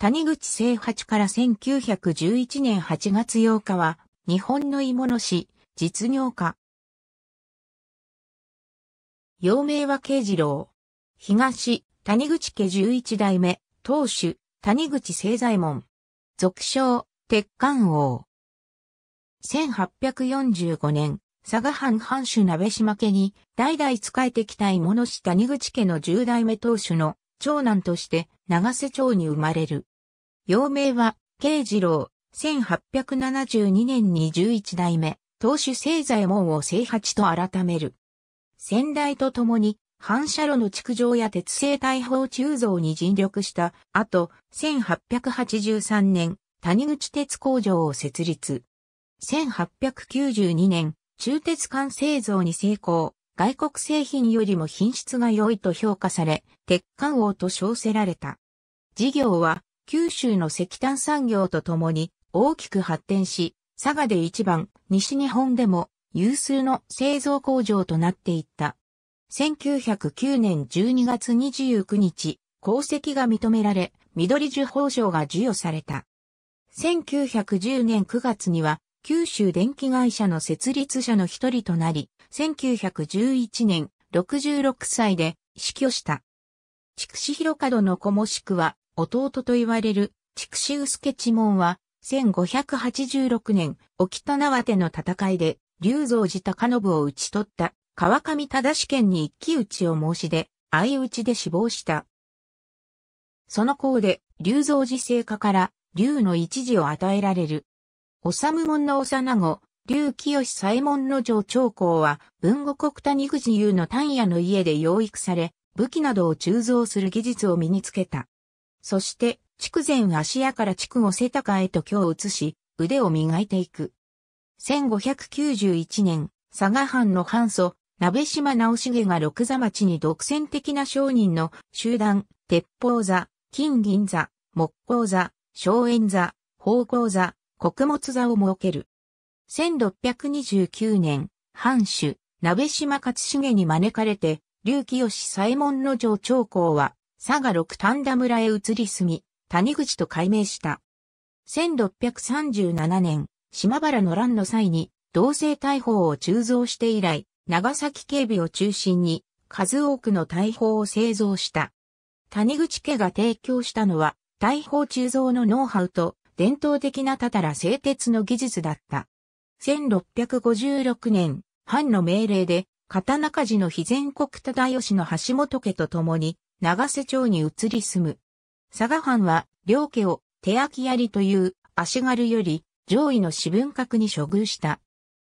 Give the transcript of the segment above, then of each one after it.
谷口聖八から1911年8月8日は、日本の芋の市、実業家。幼名は慶次郎。東、谷口家11代目、当主、谷口聖左衛門。俗称、鉄管王。1845年、佐賀藩藩主鍋島家に、代々仕えてきた芋の市谷口家の10代目当主の長男として、長瀬町に生まれる。幼名は、慶次郎、1872年に11代目、当主聖左衛門を聖八と改める。先代と共に、反射炉の築城や鉄製大砲鋳造に尽力した後、1883年、谷口鉄工場を設立。1892年、中鉄管製造に成功。外国製品よりも品質が良いと評価され、鉄管王と称せられた。事業は九州の石炭産業とともに大きく発展し、佐賀で一番、西日本でも有数の製造工場となっていった。1909年12月29日、功績が認められ、緑樹宝賞が授与された。1910年9月には、九州電気会社の設立者の一人となり、1911年66歳で死去した。筑紫広角の子もしくは弟と言われる、チクシウスケチモンは、1586年、沖田縄手の戦いで、龍造寺高信を討ち取った、川上忠県に一騎打ちを申し出、相打ちで死亡した。その功で、龍造寺聖火から、龍の一時を与えられる。おさむ門の幼子、龍清左衛門の城長公は、文後国谷口優の丹野の家で養育され、武器などを鋳造する技術を身につけた。そして、筑前芦屋から筑後瀬高へと今日移し、腕を磨いていく。1591年、佐賀藩の藩祖、鍋島直重が六座町に独占的な商人の集団、鉄砲座、金銀座、木工座、荘園座、宝工座、穀物座を設ける。1629年、藩主、鍋島勝重に招かれて、竜清左衛門の城長公は、佐賀六丹田村へ移り住み、谷口と改名した。1637年、島原の乱の際に、同性大砲を鋳造して以来、長崎警備を中心に、数多くの大砲を製造した。谷口家が提供したのは、大砲鋳造のノウハウと、伝統的なたたら製鉄の技術だった。1656年、藩の命令で、刀鍛冶の肥前国忠義の橋本家と共に、長瀬町に移り住む。佐賀藩は、両家を手き槍という足軽より上位の私文閣に処遇した。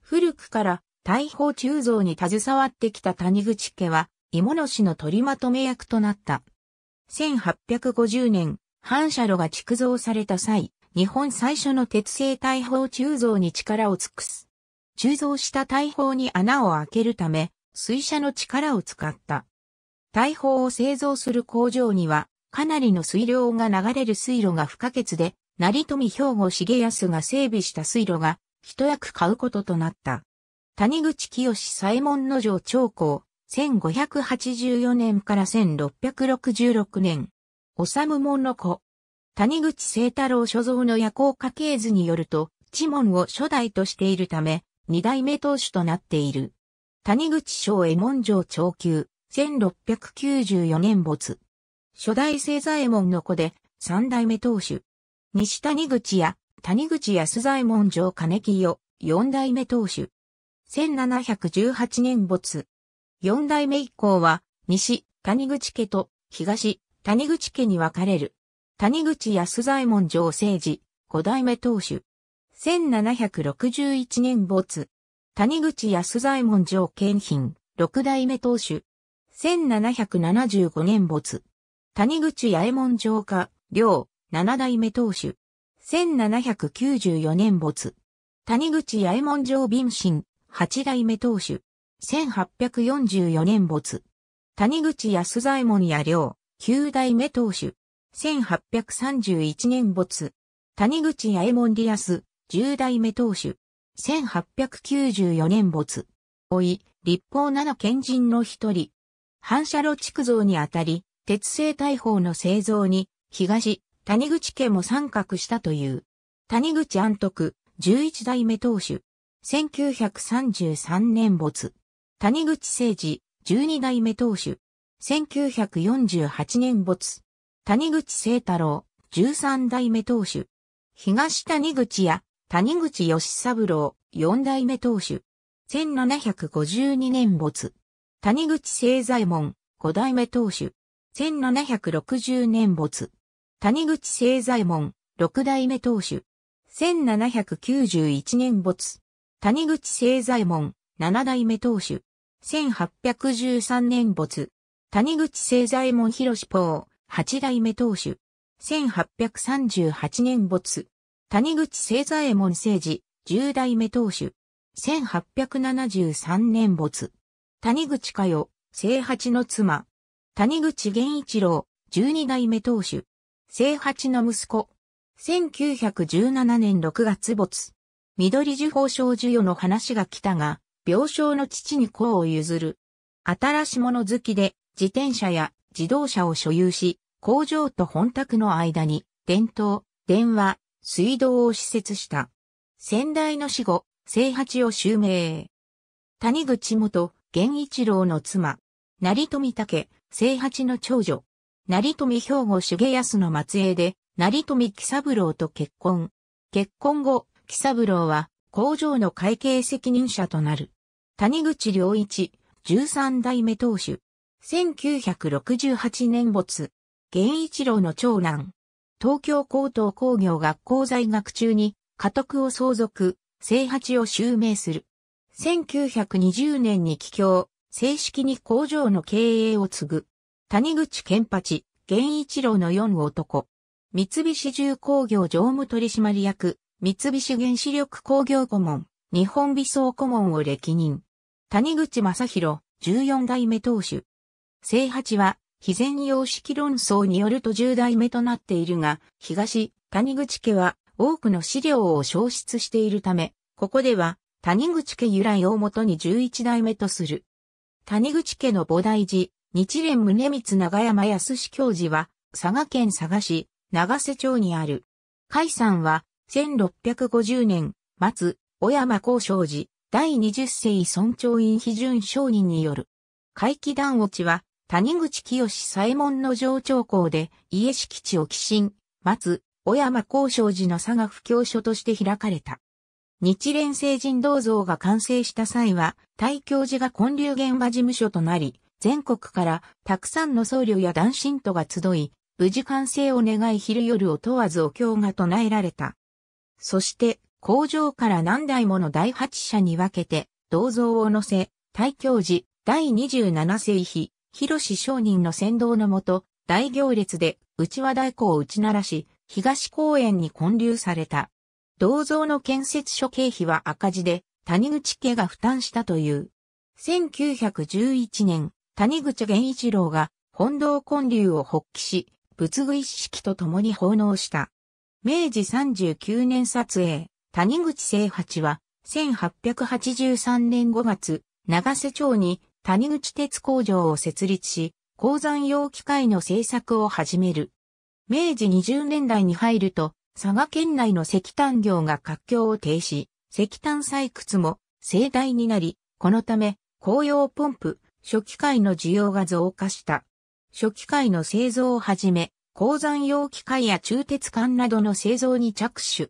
古くから大砲鋳造に携わってきた谷口家は、芋野氏の取りまとめ役となった。1850年、反射炉が築造された際、日本最初の鉄製大砲鋳造に力を尽くす。鋳造した大砲に穴を開けるため、水車の力を使った。大砲を製造する工場には、かなりの水量が流れる水路が不可欠で、成富兵庫重康が整備した水路が、一役買うこととなった。谷口清左衛門の城長江、1584年から1666年、む門の子、谷口清太郎所蔵の夜行家系図によると、地門を初代としているため、二代目当主となっている。谷口省衛門城長級、1694年没。初代清左衛門の子で、三代目当主。西谷口や、谷口安左衛門城金清、四代目当主。1718年没。四代目以降は、西、谷口家と、東、谷口家に分かれる。谷口安左衛門城政治、五代目当主。1761年没。谷口安左衛門城県品、六代目当主。1775年没。谷口八重門城下、両、七代目当主。1794年没。谷口八重門城貧信、八代目当主。1844年没。谷口安左衛門や両、九代目当主。1831年没。谷口八重門リアス、十代目当主。1894年没。おい、立法七賢人の一人、反射炉築造にあたり、鉄製大砲の製造に、東、谷口家も参画したという。谷口安徳、11代目当主。1933年没。谷口誠治、12代目当主。1948年没。谷口聖太郎、13代目当主。東谷口や谷口義三郎、4代目当主。1752年没。谷口清左衛門、五代目当主。1760年没。谷口清左衛門、六代目当主。1791年没。谷口清左衛門、七代目当主。1813年没。谷口清左衛門広志法、八代目当主。1838年没。谷口清左衛門政治、十代目当主。1873年没。谷口佳代、正八の妻。谷口源一郎、十二代目当主。正八の息子。1917年6月没。緑樹法省授与の話が来たが、病床の父に功を譲る。新し物好きで、自転車や自動車を所有し、工場と本宅の間に、電灯、電話、水道を施設した。先代の死後、正八を襲名。谷口元、源一郎の妻、成富武、清八の長女、成富兵庫重康の末裔で、成富喜三郎と結婚。結婚後、喜三郎は工場の会計責任者となる。谷口良一、十三代目当主。1968年没。源一郎の長男。東京高等工業学校在学中に家督を相続、正八を襲名する。1920年に帰郷、正式に工場の経営を継ぐ。谷口健八、源一郎の四男。三菱重工業常務取締役、三菱原子力工業顧問、日本微装顧問を歴任。谷口正宏、14代目当主。正八は、非善様式論争によると10代目となっているが、東、谷口家は多くの資料を消失しているため、ここでは谷口家由来をもとに11代目とする。谷口家の菩提寺、日蓮宗光長山康教寺は、佐賀県佐賀市、長瀬町にある。海山は、1650年、末、小山高昌寺、第20世尊長院批准商人による。怪奇団落ちは、谷口清左衛門の上長校で、家敷地を寄進、松、小山高昌寺の佐賀布教所として開かれた。日蓮聖人銅像が完成した際は、大教寺が建立現場事務所となり、全国からたくさんの僧侶や男信徒が集い、無事完成を願い昼夜を問わずお経が唱えられた。そして、工場から何台もの第八社に分けて、銅像を乗せ、大教寺、第27世紀、広志商人の先導のもと、大行列で、内輪太鼓を打ち鳴らし、東公園に建立された。銅像の建設諸経費は赤字で、谷口家が負担したという。1911年、谷口源一郎が本堂建立を発起し、仏具一式と共に奉納した。明治39年撮影、谷口清八は、1883年5月、長瀬町に谷口鉄工場を設立し、鉱山用機械の製作を始める。明治20年代に入ると、佐賀県内の石炭業が活況を停止、石炭採掘も盛大になり、このため、紅葉ポンプ、初期械の需要が増加した。初期械の製造をはじめ、鉱山用機械や鋳鉄管などの製造に着手。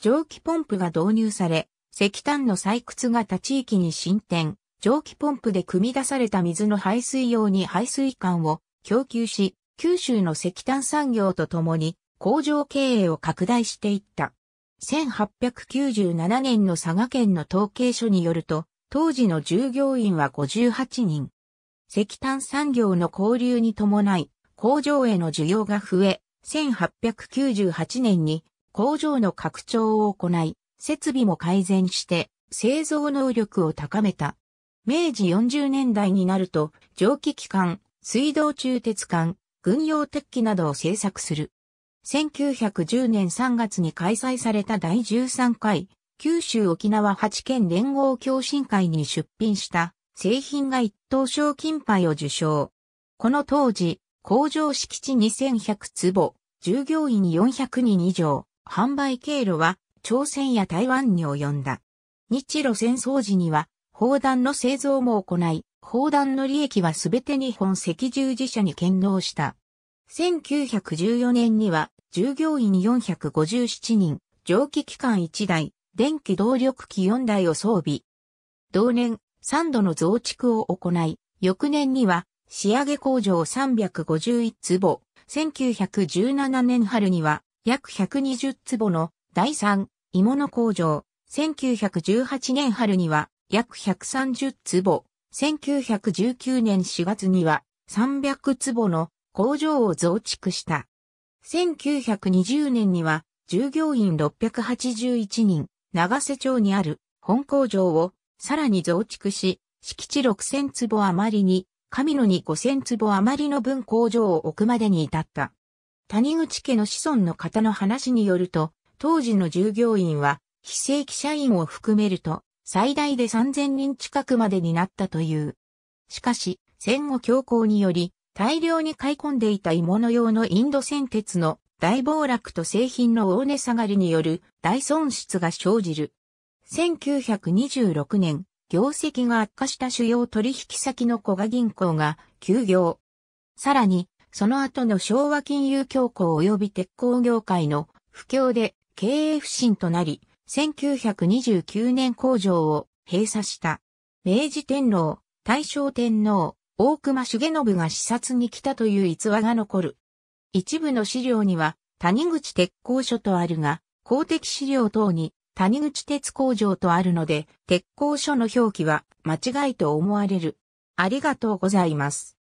蒸気ポンプが導入され、石炭の採掘が他地域に進展、蒸気ポンプで汲み出された水の排水用に排水管を供給し、九州の石炭産業とともに工場経営を拡大していった。1897年の佐賀県の統計書によると、当時の従業員は58人。石炭産業の交流に伴い、工場への需要が増え、1898年に工場の拡張を行い、設備も改善して、製造能力を高めた。明治40年代になると、蒸気機関、水道中鉄管、軍用鉄器などを製作する。1910年3月に開催された第13回九州沖縄8県連合共進会に出品した製品が一等賞金牌を受賞。この当時、工場敷地2100坪、従業員400人以上、販売経路は朝鮮や台湾に及んだ。日露戦争時には砲弾の製造も行い、砲弾の利益はすべて日本赤十字社に献納した。1914年には従業員457人、蒸気機関1台、電気動力機4台を装備。同年、3度の増築を行い、翌年には仕上げ工場351坪、1917年春には約120坪の第3鋳物工場、1918年春には約130坪、1919年4月には300坪の工場を増築した。1920年には従業員681人、長瀬町にある本工場をさらに増築し、敷地6000坪余りに、神野に5000坪余りの分工場を置くまでに至った。谷口家の子孫の方の話によると、当時の従業員は、非正規社員を含めると、最大で3000人近くまでになったという。しかし、戦後強行により、大量に買い込んでいた鋳物用のインド製鉄の大暴落と製品の大値下がりによる大損失が生じる。1926年、業績が悪化した主要取引先の古賀銀行が休業。さらに、その後の昭和金融恐慌及び鉄鋼業界の不況で経営不振となり、1929年工場を閉鎖した。明治天皇、大正天皇、大隈重信が視察に来たという逸話が残る。一部の資料には、谷口鉄工所とあるが、公的資料等に谷口鉄工場とあるので、鉄工所の表記は間違いと思われる。ありがとうございます。